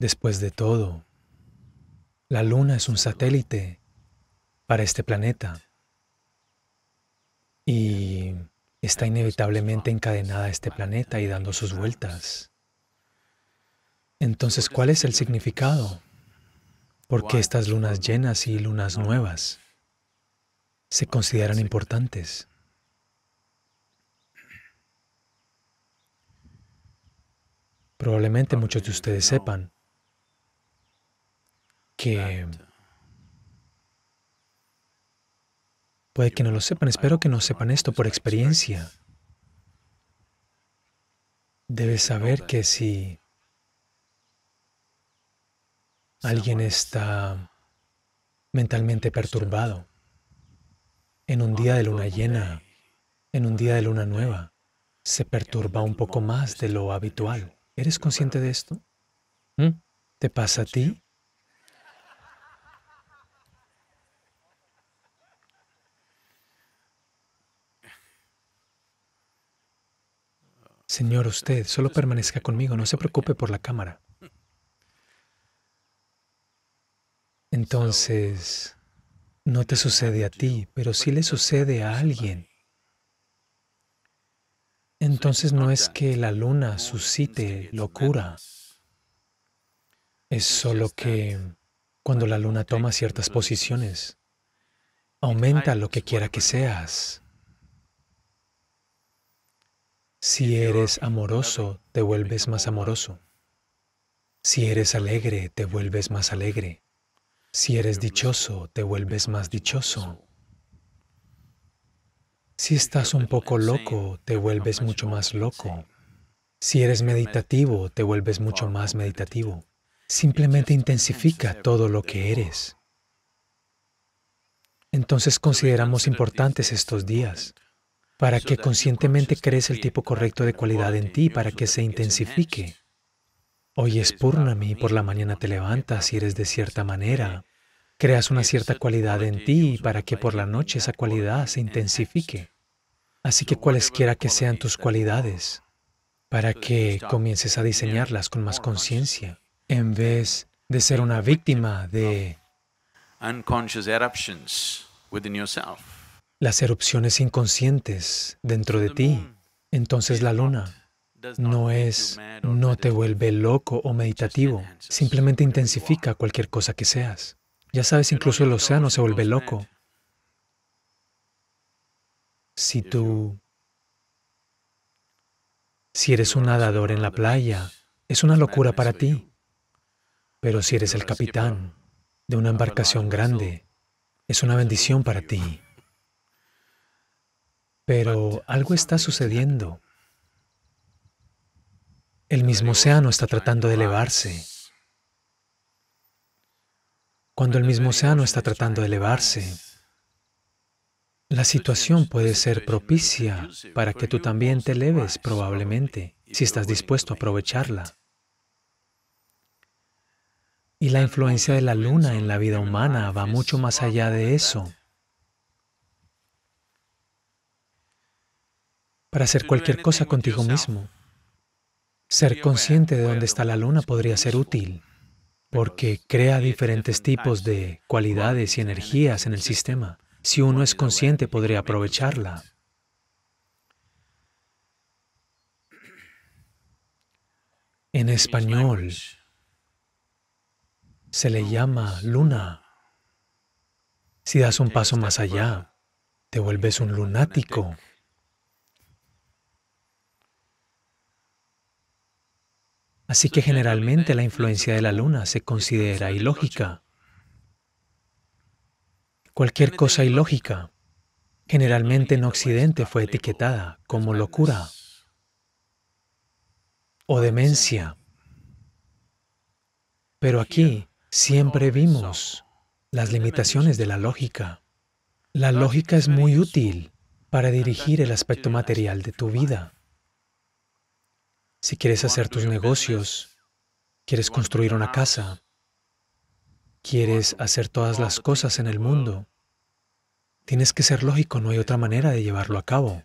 Después de todo, la Luna es un satélite para este planeta y está inevitablemente encadenada a este planeta y dando sus vueltas. Entonces, ¿cuál es el significado? ¿Por qué estas lunas llenas y lunas nuevas se consideran importantes? Probablemente muchos de ustedes sepan, que puede que no lo sepan, espero que no sepan esto por experiencia. Debes saber que si alguien está mentalmente perturbado, en un día de luna llena, en un día de luna nueva, se perturba un poco más de lo habitual. ¿Eres consciente de esto? ¿Mm? ¿Te pasa a ti? Señor, usted solo permanezca conmigo, no se preocupe por la cámara. Entonces, no te sucede a ti, pero sí le sucede a alguien. Entonces no es que la luna suscite locura, es solo que cuando la luna toma ciertas posiciones, aumenta lo que quiera que seas. Si eres amoroso, te vuelves más amoroso. Si eres alegre, te vuelves más alegre. Si eres dichoso, te vuelves más dichoso. Si estás un poco loco, te vuelves mucho más loco. Si eres meditativo, te vuelves mucho más meditativo. Simplemente intensifica todo lo que eres. Entonces consideramos importantes estos días para que conscientemente crees el tipo correcto de cualidad en ti, para que se intensifique. Hoy es Purnami, por la mañana te levantas y eres de cierta manera. Creas una cierta cualidad en ti para que por la noche esa cualidad se intensifique. Así que cualesquiera que sean tus cualidades, para que comiences a diseñarlas con más conciencia, en vez de ser una víctima de unconscious eruptions within yourself las erupciones inconscientes dentro de ti. Entonces la luna no es, no te vuelve loco o meditativo, simplemente intensifica cualquier cosa que seas. Ya sabes, incluso el océano se vuelve loco. Si tú, si eres un nadador en la playa, es una locura para ti. Pero si eres el capitán de una embarcación grande, es una bendición para ti. Pero algo está sucediendo. El mismo océano está tratando de elevarse. Cuando el mismo océano está tratando de elevarse, la situación puede ser propicia para que tú también te eleves, probablemente, si estás dispuesto a aprovecharla. Y la influencia de la luna en la vida humana va mucho más allá de eso. para hacer cualquier cosa contigo mismo. Ser consciente de dónde está la luna podría ser útil, porque crea diferentes tipos de cualidades y energías en el sistema. Si uno es consciente, podría aprovecharla. En español se le llama luna. Si das un paso más allá, te vuelves un lunático Así que generalmente la influencia de la luna se considera ilógica. Cualquier cosa ilógica, generalmente en Occidente, fue etiquetada como locura o demencia. Pero aquí siempre vimos las limitaciones de la lógica. La lógica es muy útil para dirigir el aspecto material de tu vida si quieres hacer tus negocios, quieres construir una casa, quieres hacer todas las cosas en el mundo, tienes que ser lógico, no hay otra este manera de llevarlo a cabo.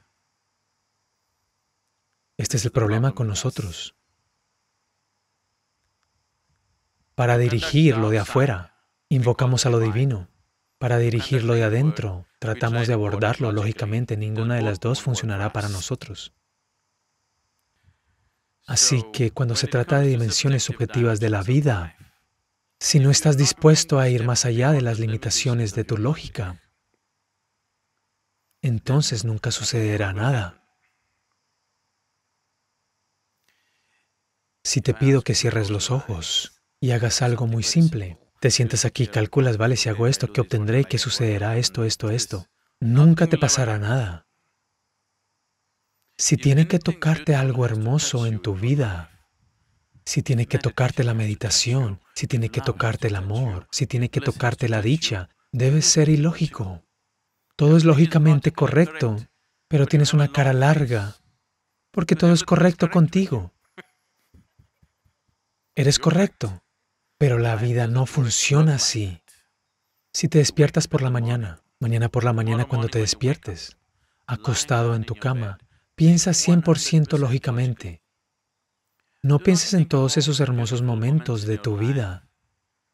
Este es el problema con nosotros. Para dirigir lo de afuera, invocamos a lo divino. Para dirigir lo de adentro, tratamos de abordarlo lógicamente. Ninguna de las dos funcionará para nosotros. Así que cuando se trata de dimensiones subjetivas de la vida, si no estás dispuesto a ir más allá de las limitaciones de tu lógica, entonces nunca sucederá nada. Si te pido que cierres los ojos y hagas algo muy simple, te sientas aquí, calculas, vale, si hago esto, ¿qué obtendré? ¿Qué sucederá? Esto, esto, esto. Nunca te pasará nada. Si tiene que tocarte algo hermoso en tu vida, si tiene que tocarte la meditación, si tiene que tocarte el amor, si tiene que tocarte la dicha, debes ser ilógico. Todo es lógicamente este correcto, pero tienes una cara larga, porque todo es correcto contigo. Eres correcto, pero la vida no funciona así. Si te despiertas por la mañana, mañana por la mañana cuando te despiertes, acostado en tu cama, Piensa 100% lógicamente. No pienses en todos esos hermosos momentos este de tu vida.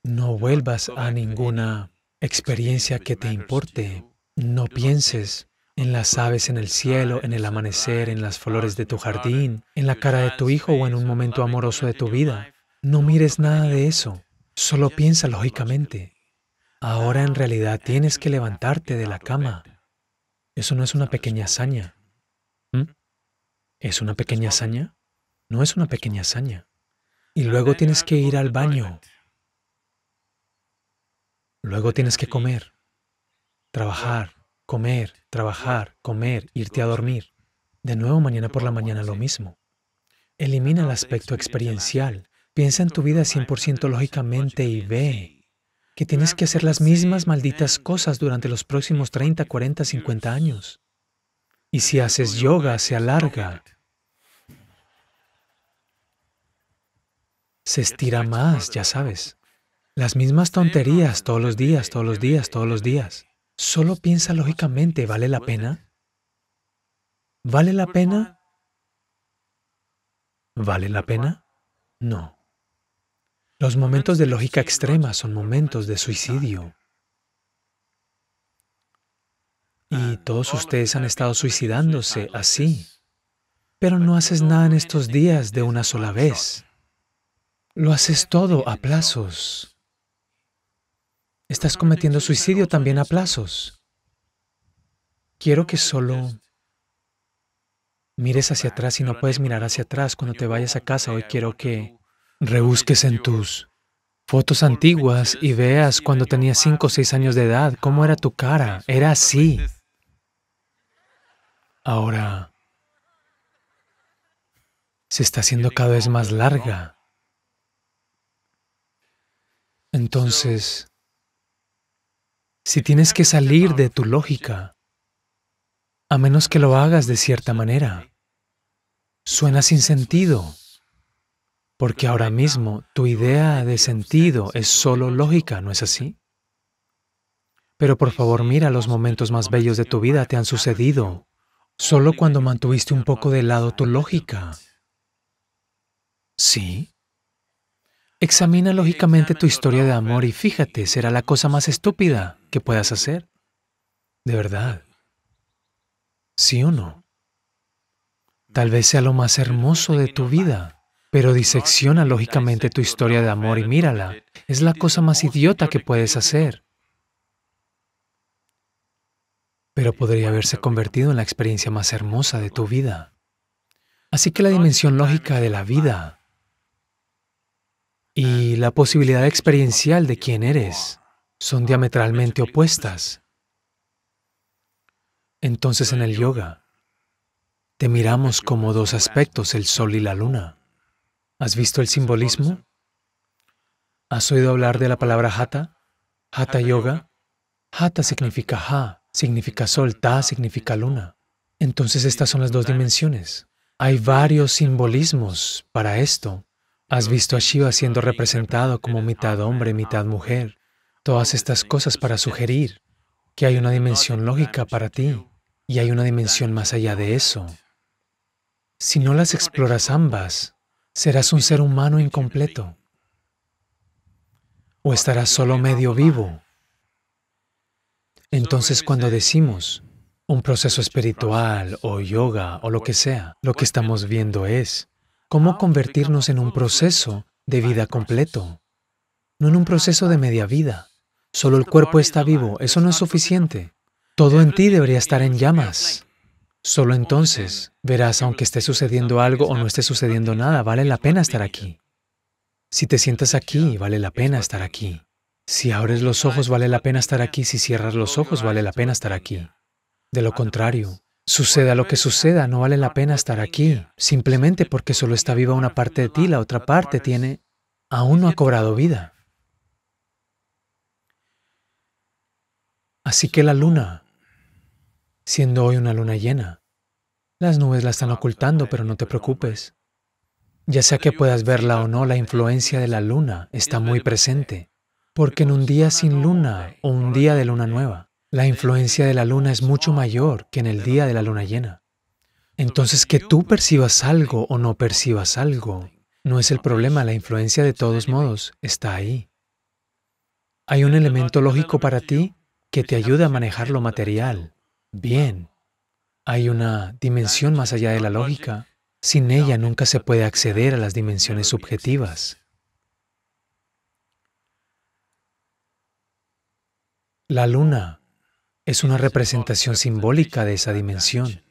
No vuelvas a ninguna experiencia que te importe. No pienses en las aves en el cielo, en el amanecer, en las flores de tu jardín, en la cara de tu hijo o en un momento amoroso de tu vida. No mires nada de eso. Solo piensa lógicamente. Ahora en realidad tienes que levantarte de la cama. Eso no es una pequeña hazaña. ¿Mm? ¿Es una pues pequeña hazaña? No es una pues pequeña hazaña. Y luego tienes que ir al baño. Luego tienes que comer, trabajar, comer, trabajar, comer, irte a dormir. De nuevo mañana por la mañana lo mismo. Elimina el aspecto experiencial. Piensa en tu vida 100% lógicamente y ve que tienes que hacer las mismas malditas cosas durante los próximos 30, 40, 50 años. Y si haces yoga, se alarga. Se estira más, ya sabes. Las mismas tonterías todos los días, todos los días, todos los días. Solo piensa lógicamente, ¿vale la pena? ¿Vale la pena? ¿Vale la pena? No. Los momentos de lógica extrema son momentos de suicidio. Todos ustedes han estado suicidándose así, pero no haces nada en estos días de una sola vez. Lo haces todo a plazos. Estás cometiendo suicidio también a plazos. Quiero que solo mires hacia atrás y no puedes mirar hacia atrás cuando te vayas a casa. Hoy quiero que rebusques en tus fotos antiguas y veas cuando tenías 5 o 6 años de edad, cómo era tu cara. Era así. Ahora se está haciendo cada vez más larga. Entonces, si tienes que salir de tu lógica, a menos que lo hagas de cierta manera, suena sin sentido, porque ahora mismo tu idea de sentido es solo lógica, ¿no es así? Pero por favor mira los momentos más bellos de tu vida te han sucedido solo cuando mantuviste un poco de lado tu lógica. ¿Sí? Examina lógicamente tu historia de amor y fíjate, será la cosa más estúpida que puedas hacer. De verdad. ¿Sí o no? Tal vez sea lo más hermoso de tu vida, pero disecciona lógicamente tu historia de amor y mírala. Es la cosa más idiota que puedes hacer pero podría haberse convertido en la experiencia más hermosa de tu vida. Así que la dimensión lógica de la vida y la posibilidad experiencial de quién eres son diametralmente opuestas. Entonces en el yoga, te miramos como dos aspectos, el sol y la luna. ¿Has visto el simbolismo? ¿Has oído hablar de la palabra hatha? Hatha yoga. Hatha significa ha, significa sol, ta significa luna. Entonces estas son las dos dimensiones. Hay varios simbolismos para esto. Has visto a Shiva siendo representado como mitad hombre, mitad mujer. Todas estas cosas para sugerir que hay una dimensión lógica para ti y hay una dimensión más allá de eso. Si no las exploras ambas, serás un ser humano incompleto o estarás solo medio vivo. Entonces cuando decimos un proceso espiritual o yoga o lo que sea, lo que estamos viendo es cómo convertirnos en un proceso de vida completo, no en un proceso de media vida. Solo el cuerpo está vivo, eso no es suficiente. Todo en ti debería estar en llamas. Solo entonces verás, aunque esté sucediendo algo o no esté sucediendo nada, vale la pena estar aquí. Si te sientas aquí, vale la pena estar aquí. Si abres los ojos vale la pena estar aquí, si cierras los ojos vale la pena estar aquí. De lo contrario, suceda lo que suceda, no vale la pena estar aquí, simplemente porque solo está viva una parte de ti, la otra parte tiene, aún no ha cobrado vida. Así que la luna, siendo hoy una luna llena, las nubes la están ocultando, pero no te preocupes. Ya sea que puedas verla o no, la influencia de la luna está muy presente. Porque en un día sin luna o un día de luna nueva, la influencia de la luna es mucho mayor que en el día de la luna llena. Entonces, que tú percibas algo o no percibas algo, no es el problema, la influencia de todos modos está ahí. Hay un elemento lógico para ti que te ayuda a manejar lo material. Bien. Hay una dimensión más allá de la lógica. Sin ella nunca se puede acceder a las dimensiones subjetivas. La luna es una representación simbólica de esa dimensión.